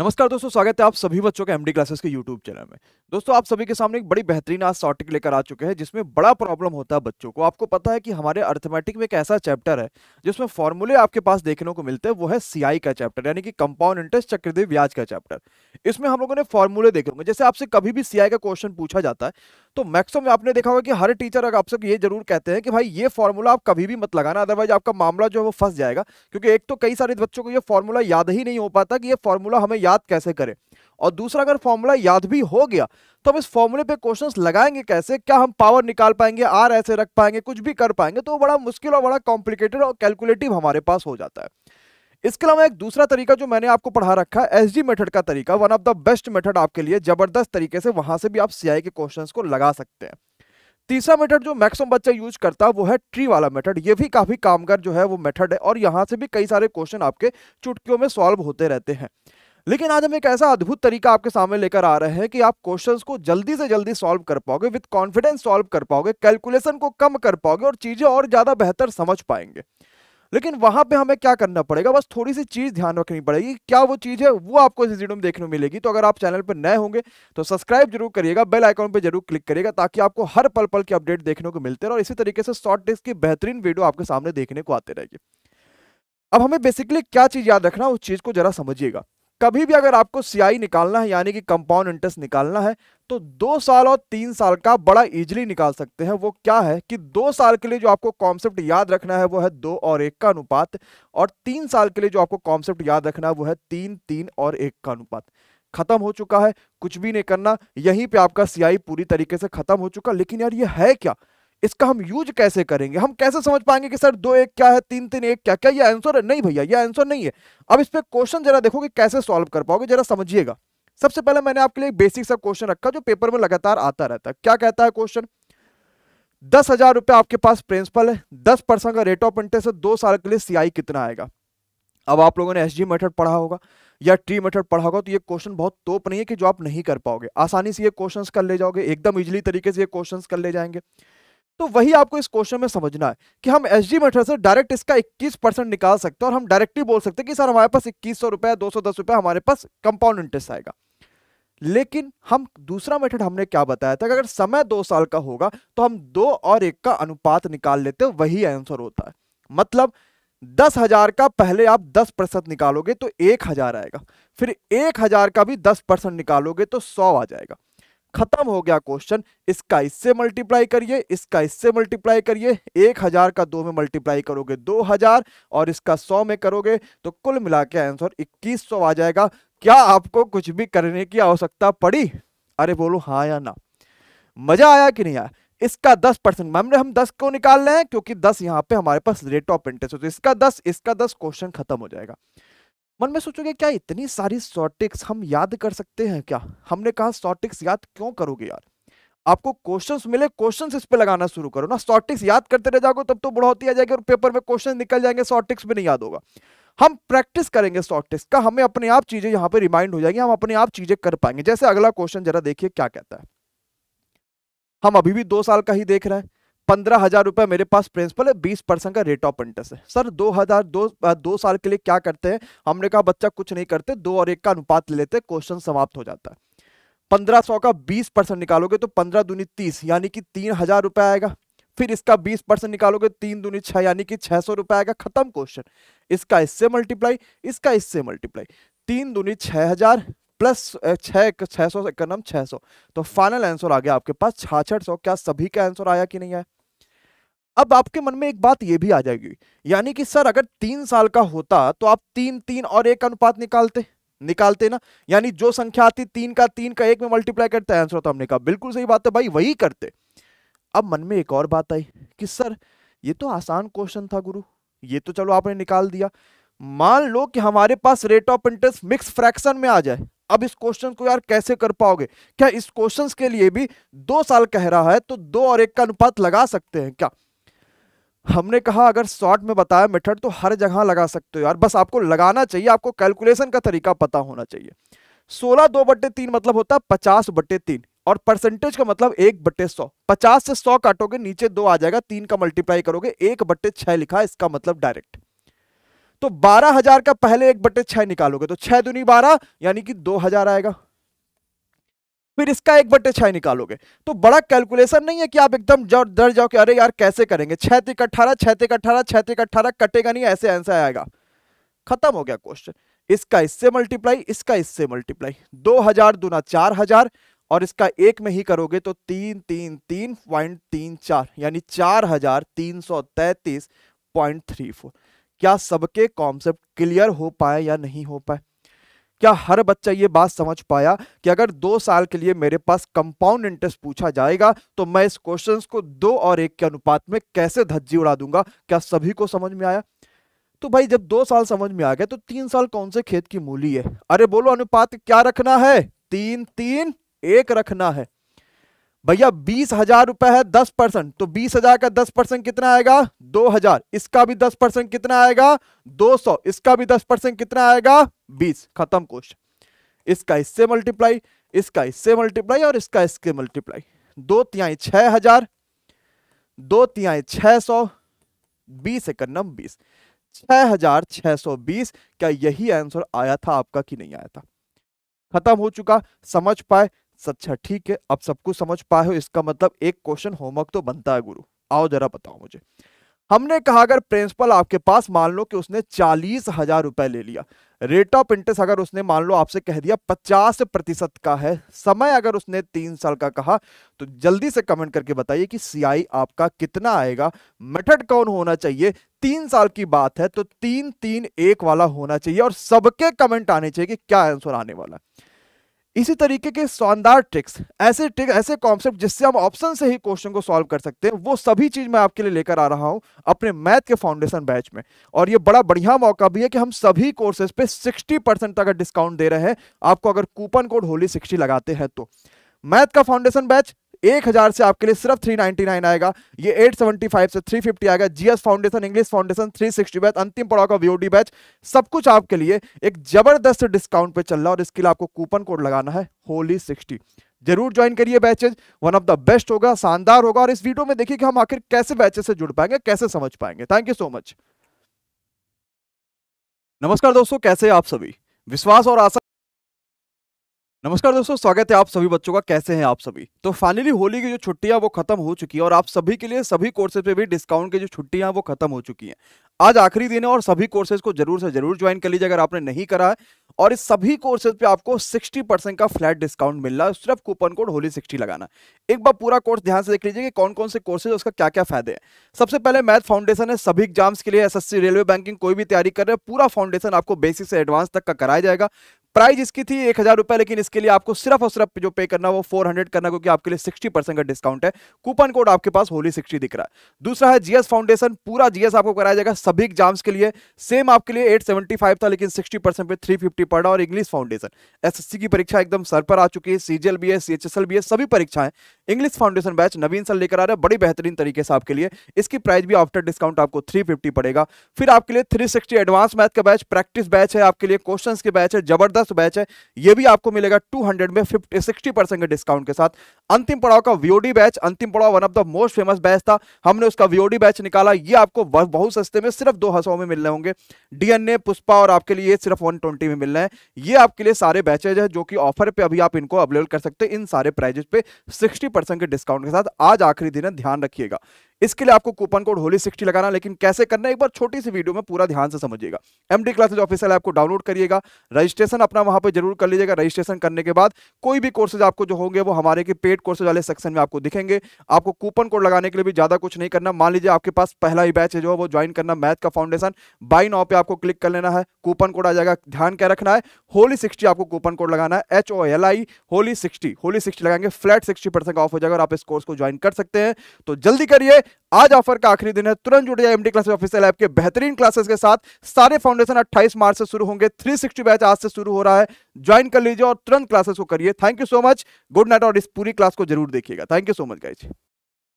नमस्कार दोस्तों स्वागत है आप सभी बच्चों के एमडी क्लासेस के यूट्यूब चैनल में दोस्तों आप सभी के सामने एक बड़ी बेहतरीन आज टॉपिक लेकर आ चुके हैं जिसमें बड़ा प्रॉब्लम होता है बच्चों को आपको पता है कि हमारे अर्थमेटिक में एक ऐसा चैप्टर है जिसमें फॉर्मूले आपके पास देखने को मिलते हैं वो है सीआई का चैप्टर यानी कि कंपाउंड इंटरेस्ट चक्रदेव ब्याज का चैप्टर इसमें हम लोगों ने फॉर्मूले देखे होंगे जैसे आपसे कभी भी सीआई का क्वेश्चन पूछा जाता है तो मैक्सिमम आपने देखा होगा कि हर टीचर अगर आपसे ये जरूर कहते हैं कि भाई ये फॉर्मूला आप कभी भी मत लगाना अदरवाइज आपका मामला जो है वो फंस जाएगा क्योंकि एक तो कई सारे बच्चों को ये फॉर्मूला याद ही नहीं हो पाता कि ये फॉर्मूला हमें याद कैसे करें और दूसरा अगर फॉर्मूला याद भी हो गया तो हम इस फॉर्मूले पे क्वेश्चंस लगाएंगे कैसे क्या हम पावर निकाल पाएंगे आर ऐसे रख पाएंगे कुछ भी कर पाएंगे तो बड़ा मुश्किल और बड़ा कॉम्प्लिकेटेड और कैलकुलेटिव हमारे पास हो जाता है इसके अलावा एक दूसरा तरीका जो मैंने आपको पढ़ा रखा है एस मेथड का तरीका one of the best method आपके लिए जबरदस्त तरीके से वहां से भी आप सीआई के क्वेश्चन को लगा सकते हैं तीसरा मेथड जो मैक्सिमम बच्चा यूज करता है वो है ट्री वाला मेथड ये भी काफी कामगार जो है वो मेथड है और यहाँ से भी कई सारे क्वेश्चन आपके चुटकियों में सॉल्व होते रहते हैं लेकिन आज हम एक ऐसा अद्भुत तरीका आपके सामने लेकर आ रहे हैं कि आप क्वेश्चंस को जल्दी से जल्दी सॉल्व कर पाओगे विद कॉन्फिडेंस सॉल्व कर पाओगे कैलकुलेशन को कम कर पाओगे और चीजें और ज्यादा बेहतर समझ पाएंगे लेकिन वहां पे हमें क्या करना पड़ेगा बस थोड़ी सी चीज ध्यान रखनी पड़ेगी क्या वो चीज है वो आपको इस वीडियो में देखने को मिलेगी तो अगर आप चैनल पर नए होंगे तो सब्सक्राइब जरूर करिएगा बेल आइकॉन पर जरूर क्लिक करिएगा ताकि आपको हर पल पल के अपडेट देखने को मिलते रहे और इसी तरीके से शॉर्ट टेस्ट की बेहतरीन वीडियो आपके सामने देखने को आते रहेगी अब हमें बेसिकली क्या चीज याद रखना उस चीज को जरा समझिएगा कभी भी अगर आपको सीआई निकालना है यानी कि कंपाउंड इंटरेस्ट निकालना है तो दो साल और तीन साल का बड़ा इजिली निकाल सकते हैं वो क्या है कि दो साल के लिए जो आपको कॉन्सेप्ट याद रखना है वो है दो और एक का अनुपात और तीन साल के लिए जो आपको कॉन्सेप्ट याद रखना है वो है तीन तीन और एक का अनुपात खत्म हो चुका है कुछ भी नहीं करना यहीं पे आपका सीआई पूरी तरीके से खत्म हो चुका लेकिन यार ये है क्या इसका हम यूज कैसे करेंगे हम कैसे समझ पाएंगे कि सर दो एक क्या है तीन तीन एक क्या क्या ये आंसर है नहीं भैया ये आंसर नहीं है अब इस पर क्वेश्चन जरा देखो कि कैसे सॉल्व कर पाओगे जरा समझिएगा सबसे पहले मैंने आपके लिए बेसिक सा क्वेश्चन रखा जो पेपर में लगातार आता रहता है क्या कहता है क्वेश्चन दस हजार रुपये आपके पास प्रिंसिपल है दस परसेंट का रेट ऑफ इंटरेस्ट दो साल के लिए सीआई कितना आएगा अब आप लोगों ने एसजी मेथड पढ़ा होगा या ट्री मेथड पढ़ा होगा तो ये क्वेश्चन बहुत तोप नहीं है कि जो आप नहीं कर पाओगे आसानी से ये क्वेश्चंस कर ले जाओगे एकदम इजिली तरीके से ये क्वेश्चंस कर ले जाएंगे तो वही आपको इस क्वेश्चन में समझना है कि हम एस जी मेथड से डायरेक्ट इसका 21 परसेंट निकाल सकते हैं और हम डायरेक्टली बोल सकते हैं कि सर हमारे पास इक्कीस सौ रुपया दो सौ दस रुपये हमारे पास कंपाउंड इंटरेस्ट आएगा लेकिन हम दूसरा मेथड हमने क्या बताया था कि अगर समय दो साल का होगा तो हम दो और एक का अनुपात निकाल लेते हैं वही आंसर होता है मतलब दस हजार का पहले आप दस प्रतिशत निकालोगे तो एक हजार आएगा फिर एक हजार का भी दस परसेंट निकालोगे तो सौ आ जाएगा खत्म हो गया क्वेश्चन इसका इससे मल्टीप्लाई करिए इसका इससे मल्टीप्लाई करिए एक हजार का दो में मल्टीप्लाई करोगे दो हजार और इसका सौ में करोगे तो कुल मिला के आंसर इक्कीस सौ आ जाएगा क्या आपको कुछ भी करने की आवश्यकता पड़ी अरे बोलो हाँ या ना मजा आया कि नहीं आया इसका दस परसेंट मैम हम दस क्यों निकाल रहे हैं क्योंकि दस यहाँ पे हमारे पास रेट ऑफ इंटरेस्ट होती तो इसका दस इसका दस क्वेश्चन खत्म हो जाएगा मन में सोचोगे क्या इतनी सारी शॉर्टिक्स हम याद कर सकते हैं क्या हमने कहा शॉर्टिक्स याद क्यों करोगे यार आपको क्वेश्चंस मिले क्वेश्चंस इस पे लगाना शुरू करो ना शॉर्टिक्स याद करते रह जाओगे तब तो बढ़ोतरी आ जाएगी और पेपर में क्वेश्चन निकल जाएंगे शॉर्टिक्स भी नहीं याद होगा हम प्रैक्टिस करेंगे शॉर्टिक्स का हमें अपने आप चीजें यहाँ पे रिमाइंड हो जाएंगे हम अपने आप चीजें कर पाएंगे जैसे अगला क्वेश्चन जरा देखिए क्या कहता है हम अभी भी दो साल का ही देख रहे हैं पंद्रह हजार रुपए मेरे पास प्रिंसिपल है बीस परसेंट का रेट ऑफ इंटरेस्ट है सर दो हजार दो दो साल के लिए क्या करते हैं हमने कहा बच्चा कुछ नहीं करते दो और एक का अनुपात ले लेते क्वेश्चन समाप्त हो जाता है पंद्रह सौ का बीस परसेंट निकालोगे तो पंद्रह दूनी तीस यानी कि तीन हजार रुपए आएगा फिर इसका बीस परसेंट निकालोगे तीन दूनी छह यानी कि छह सौ रुपए आएगा खत्म क्वेश्चन इसका इससे मल्टीप्लाई इसका इससे मल्टीप्लाई तीन दूनी छह हजार प्लस छह छह सौ छह सौ तो फाइनल आंसर आ गया आपके पास छाछठ सौ क्या सभी का आंसर आया कि नहीं आया अब आपके मन में एक बात यह भी आ जाएगी यानी कि सर अगर तीन साल का होता तो आप तीन तीन और एक अनुपात निकालते निकालते ना यानी जो संख्या आती तीन का तीन का एक में मल्टीप्लाई करते आंसर होता तो हमने कहा बिल्कुल सही बात है भाई वही करते अब मन में एक और बात आई कि सर ये तो आसान क्वेश्चन था गुरु ये तो चलो आपने निकाल दिया मान लो कि हमारे पास rate of interest mix fraction में आ जाए अब इस क्वेश्चन को यार कैसे कर पाओगे क्या इस क्वेश्चन के लिए भी दो साल कह रहा है तो दो और एक का अनुपात लगा सकते हैं क्या हमने कहा अगर शॉर्ट में बताया मेथड तो हर जगह लगा सकते हो यार बस आपको लगाना चाहिए आपको कैलकुलेशन का तरीका पता होना चाहिए सोलह दो बट्टे तीन मतलब होता है पचास बट्टे तीन और परसेंटेज का मतलब एक बट्टे सौ पचास से सौ काटोगे नीचे दो आ जाएगा तीन का मल्टीप्लाई करोगे एक बट्टे छह लिखा इसका मतलब डायरेक्ट तो बारह हजार का पहले एक बट्टे छह निकालोगे तो छह दुनी बारह यानी कि दो हजार आएगा फिर इसका एक बटे छः निकालोगे तो बड़ा कैलकुलेशन नहीं है कि आप एकदम जाओ डर जाओ कि अरे यार कैसे करेंगे छः तिक अट्ठारह छः तिक अट्ठारह छः तिक अट्ठारह कटेगा नहीं ऐसे आंसर आएगा खत्म हो गया क्वेश्चन इसका इससे मल्टीप्लाई इसका इससे मल्टीप्लाई दो हजार दूना चार हजार और इसका एक में ही करोगे तो तीन तीन तीन पॉइंट तीन चार यानी चार हजार तीन सौ तैतीस पॉइंट थ्री फोर क्या सबके कॉन्सेप्ट क्लियर हो पाए या नहीं हो पाए क्या हर बच्चा ये बात समझ पाया कि अगर दो साल के लिए मेरे पास कंपाउंड इंटरेस्ट पूछा जाएगा तो मैं इस क्वेश्चन को दो और एक के अनुपात में कैसे धज्जी उड़ा दूंगा क्या सभी को समझ में आया तो भाई जब दो साल समझ में आ गया तो तीन साल कौन से खेत की मूली है अरे बोलो अनुपात क्या रखना है तीन तीन एक रखना है भैया बीस हजार रुपए है दस परसेंट तो बीस हजार का दस परसेंट कितना आएगा दो हजार इसका भी दस परसेंट कितना आएगा दो सौ इसका भी दस परसेंट कितना आएगा बीस खत्म क्वेश्चन इसका इससे मल्टीप्लाई इसका इससे मल्टीप्लाई और इसका इसके मल्टीप्लाई दो तिहाई छह हजार दो तिहाई छह सौ बीस इकन्नम बीस छह हजार छह सौ बीस क्या यही आंसर आया था आपका कि नहीं आया था खत्म हो चुका समझ पाए सच्चा ठीक है अब सब कुछ समझ पाए हो इसका मतलब एक क्वेश्चन होमवर्क तो बनता है गुरु आओ जरा बताओ मुझे हमने कहा अगर प्रिंसिपल आपके पास मान लो कि उसने चालीस हजार रुपए ले लिया रेट ऑफ इंटरेस्ट अगर उसने मान लो आपसे कह दिया पचास प्रतिशत का है समय अगर उसने तीन साल का कहा तो जल्दी से कमेंट करके बताइए कि सीआई आपका कितना आएगा मेथड कौन होना चाहिए तीन साल की बात है तो तीन तीन एक वाला होना चाहिए और सबके कमेंट आने चाहिए कि क्या आंसर आने वाला है इसी तरीके के शानदार ट्रिक्स ऐसे ट्रिक ऐसे कॉन्सेप्ट जिससे हम ऑप्शन से ही क्वेश्चन को सॉल्व कर सकते हैं वो सभी चीज़ मैं आपके लिए लेकर आ रहा हूं अपने मैथ के फाउंडेशन बैच में और ये बड़ा बढ़िया मौका भी है कि हम सभी कोर्सेज पे 60 परसेंट तक डिस्काउंट दे रहे हैं आपको अगर कूपन कोड होली सिक्सटी लगाते हैं तो मैथ का फाउंडेशन बैच एक हजार से आपके लिए सिर्फ थ्री नाइनटी नाइन आएगा ये एट सेवेंटी फाइव से थ्री फिफ्टी आएगा GS foundation English foundation three sixty batch अंतिम पड़ाव का वीओडी बैच सब कुछ आपके लिए एक जबरदस्त डिस्काउंट पे चल रहा है और इसके लिए आपको कूपन कोड लगाना है होली सिक्सटी जरूर ज्वाइन करिए batches one of the best होगा शानदार होगा और इस वीडियो में देखिए कि हम आखिर कैसे बैचेज से जुड़ पाएंगे कैसे समझ पाएंगे थैंक यू सो मच नमस्कार दोस्तों कैसे आप सभी विश्वास और आशा नमस्कार दोस्तों स्वागत है आप सभी बच्चों का कैसे हैं आप सभी तो फाइनली होली की जो छुट्टियां वो खत्म हो चुकी है और आप सभी के लिए सभी कोर्सेज पे भी डिस्काउंट की जो छुट्टियां वो खत्म हो चुकी हैं आज आखिरी दिन है और सभी कोर्सेज को जरूर से जरूर ज्वाइन कर लीजिए अगर आपने नहीं करा है और इस सभी कोर्सेज पे आपको 60 परसेंट का फ्लैट डिस्काउंट मिल रहा है सिर्फ कूपन कोड होली सिक्सटी लगाना एक बार पूरा कोर्स ध्यान से देख लीजिए कि कौन कौन से कोर्सेज उसका क्या क्या फायदे हैं सबसे पहले मैथ फाउंडेशन है सभी एग्जाम्स के लिए एसएससी रेलवे बैंकिंग कोई भी तैयारी कर रहे हैं पूरा फाउंडेशन आपको बेसिक से एडवांस तक का कराया जाएगा प्राइस इसकी थी एक हजार रुपए लेकिन इसके लिए आपको सिर्फ और सिर्फ जो पे करना वो फोर हंड्रेड करना क्योंकि आपके लिए सिक्सटी परसेंट का डिस्काउंट है कूपन कोड आपके पास होली सिक्सटी दिख रहा है दूसरा है जीएस फाउंडेशन पूरा जीएस आपको कराया जाएगा सभी एग्जाम्स के लिए सेम आपके लिए एट सेवेंटी फाइव था लेकिन सिक्सटी परसेंट पे थ्री फिफ्टी पड़ा और इंग्लिश फाउंडेशन एस की परीक्षा एकदम सर पर आ चुकी है सीजीएल भी है सीएचएसएल भी है सभी परीक्षाएं English foundation batch Naveen sir लेकर आ रहे हैं बड़ी बेहतरीन तरीके से आपके लिए इसकी प्राइस भी आफ्टर डिस्काउंट आपको फिफ्टी पड़ेगा फिर आपके लिए सिक्सटी एडवांस मैथ का बैच प्रैक्टिस बैच है आपके लिए क्वेश्चन के बैच है जबरदस्त जबरदस्त बैच है ये भी आपको मिलेगा टू में फिफ्टी सिक्सटी परसेंट के डिस्काउंट के साथ अंतिम पड़ाव का वीओडी बैच अंतिम पड़ाव one of the most famous batch था हमने उसका वीओडी बैच निकाला ये आपको बहुत सस्ते में सिर्फ दो हसौ में मिलने होंगे डीएनए पुष्पा और आपके लिए सिर्फ 120 में मिलना है ये आपके लिए सारे बैचेज है जो कि ऑफर पे अभी आप इनको अवेलेबल कर सकते हैं इन सारे प्राइजेस पे सिक्सटी के डिस्काउंट के साथ आज आखिरी दिन है ध्यान रखिएगा इसके लिए आपको कूपन कोड होली सिक्सटी लगाना लेकिन कैसे करना एक बार छोटी सी वीडियो में पूरा ध्यान से समझिएगा एमडी क्लासेज ऑफिसियल ऐप को डाउनलोड करिएगा रजिस्ट्रेशन अपना वहां पर जरूर कर लीजिएगा रजिस्ट्रेशन करने के बाद कोई भी कोर्सेज आपको जो होंगे वो हमारे के पेड पेड कोर्सेज वाले सेक्शन में आपको दिखेंगे आपको कूपन कोड लगाने के लिए भी ज़्यादा कुछ नहीं करना मान लीजिए आपके पास पहला ही बैच है जो वो ज्वाइन करना मैथ का फाउंडेशन बाई नाव पे आपको क्लिक कर लेना है कूपन कोड आ जाएगा ध्यान क्या रखना है होली सिक्सटी आपको कूपन कोड लगाना है H O L I Holi sixty Holi sixty लगाएंगे फ्लैट सिक्सटी परसेंट ऑफ हो जाएगा और आप इस कोर्स को ज्वाइन कर सकते हैं तो जल्दी करिए आज ऑफर का आखिरी दिन है तुरंत जुड़ जाए एमडी क्लासेस ऑफिसियल ऐप के बेहतरीन क्लासेस के साथ सारे फाउंडेशन 28 मार्च से शुरू होंगे 360 बैच आज से शुरू हो रहा है ज्वाइन कर लीजिए और तुरंत क्लासेस को करिए thank you so much good night और इस पूरी क्लास क्लास को जरूर देखिएगा thank you so much guys